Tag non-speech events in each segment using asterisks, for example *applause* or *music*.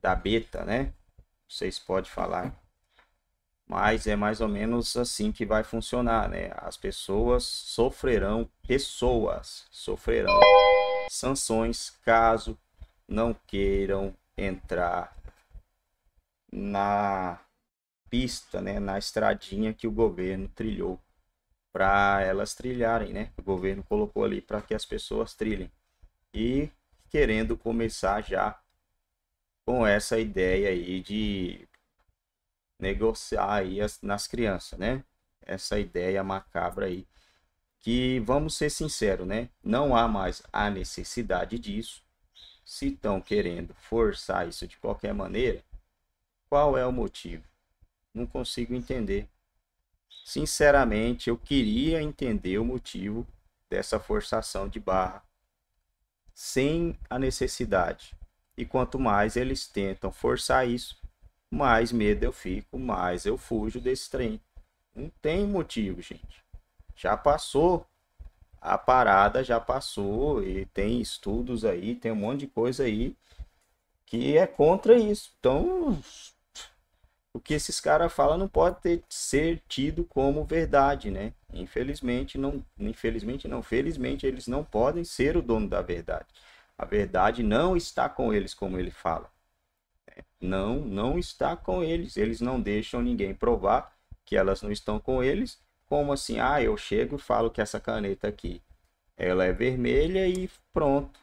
da beta, né? Vocês podem falar. Mas é mais ou menos assim que vai funcionar, né? As pessoas sofrerão, pessoas sofrerão sanções caso não queiram entrar na pista, né, na estradinha que o governo trilhou para elas trilharem, né? O governo colocou ali para que as pessoas trilhem e querendo começar já com essa ideia aí de negociar aí as, nas crianças, né? Essa ideia macabra aí que vamos ser sinceros, né? Não há mais a necessidade disso. Se estão querendo forçar isso de qualquer maneira, qual é o motivo? Não consigo entender. Sinceramente, eu queria entender o motivo dessa forçação de barra sem a necessidade. E quanto mais eles tentam forçar isso, mais medo eu fico, mais eu fujo desse trem. Não tem motivo, gente. Já passou. A parada já passou e tem estudos aí, tem um monte de coisa aí que é contra isso. Então, o que esses caras falam não pode ter, ser tido como verdade, né? Infelizmente não, infelizmente não, felizmente eles não podem ser o dono da verdade. A verdade não está com eles, como ele fala. Não, não está com eles. Eles não deixam ninguém provar que elas não estão com eles. Como assim? Ah, eu chego e falo que essa caneta aqui ela é vermelha e pronto.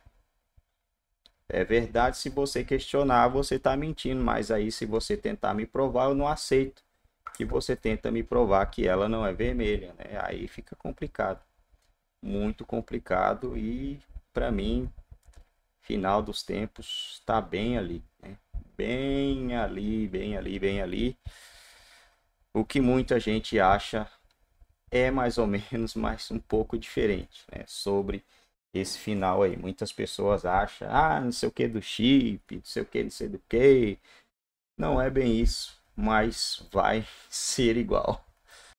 É verdade se você questionar, você está mentindo, mas aí se você tentar me provar, eu não aceito que você tenta me provar que ela não é vermelha, né? Aí fica complicado. Muito complicado e para mim final dos tempos está bem ali, né? bem ali, bem ali, bem ali. O que muita gente acha é mais ou *laughs* menos, mas um pouco diferente né? sobre esse final aí. Muitas pessoas acham, ah, não sei o que do chip, não sei o que, não sei do que. Não é bem isso, mas vai *laughs* ser igual.